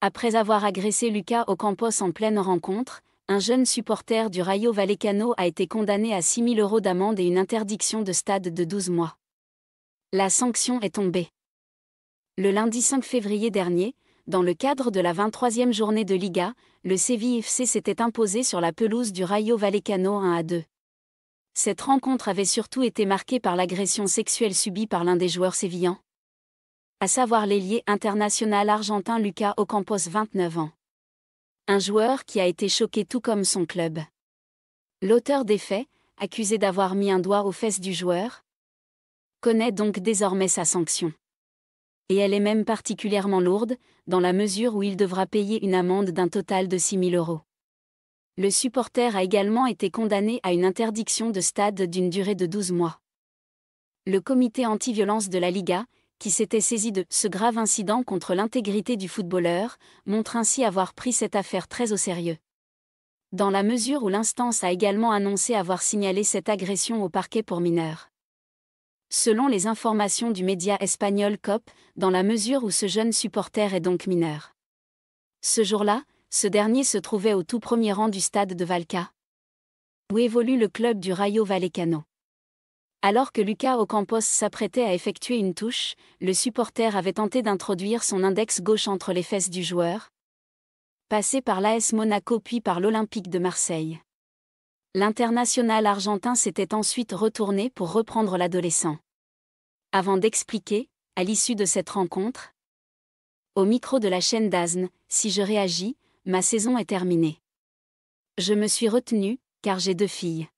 Après avoir agressé Lucas Ocampos en pleine rencontre, un jeune supporter du Rayo Vallecano a été condamné à 6 000 euros d'amende et une interdiction de stade de 12 mois. La sanction est tombée. Le lundi 5 février dernier, dans le cadre de la 23e journée de Liga, le Séville FC s'était imposé sur la pelouse du Rayo Vallecano 1 à 2. Cette rencontre avait surtout été marquée par l'agression sexuelle subie par l'un des joueurs sévillans à savoir l'ailier international argentin Lucas Ocampos 29 ans. Un joueur qui a été choqué tout comme son club. L'auteur des faits, accusé d'avoir mis un doigt aux fesses du joueur, connaît donc désormais sa sanction. Et elle est même particulièrement lourde, dans la mesure où il devra payer une amende d'un total de 6 000 euros. Le supporter a également été condamné à une interdiction de stade d'une durée de 12 mois. Le comité anti-violence de la Liga, qui s'était saisi de ce grave incident contre l'intégrité du footballeur, montre ainsi avoir pris cette affaire très au sérieux. Dans la mesure où l'instance a également annoncé avoir signalé cette agression au parquet pour mineurs. Selon les informations du média espagnol COP, dans la mesure où ce jeune supporter est donc mineur. Ce jour-là, ce dernier se trouvait au tout premier rang du stade de Valca où évolue le club du Rayo Vallecano. Alors que Lucas Ocampos s'apprêtait à effectuer une touche, le supporter avait tenté d'introduire son index gauche entre les fesses du joueur, passé par l'AS Monaco puis par l'Olympique de Marseille. L'international argentin s'était ensuite retourné pour reprendre l'adolescent. Avant d'expliquer, à l'issue de cette rencontre, au micro de la chaîne d'Azn, si je réagis, ma saison est terminée. Je me suis retenu, car j'ai deux filles.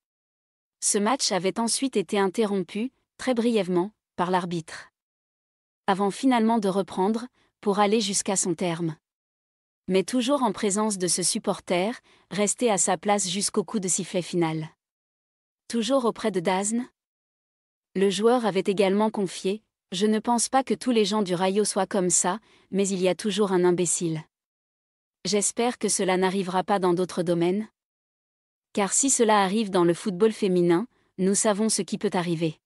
Ce match avait ensuite été interrompu, très brièvement, par l'arbitre. Avant finalement de reprendre, pour aller jusqu'à son terme. Mais toujours en présence de ce supporter, resté à sa place jusqu'au coup de sifflet final. Toujours auprès de Dazn Le joueur avait également confié Je ne pense pas que tous les gens du Rayo soient comme ça, mais il y a toujours un imbécile. J'espère que cela n'arrivera pas dans d'autres domaines car si cela arrive dans le football féminin, nous savons ce qui peut arriver.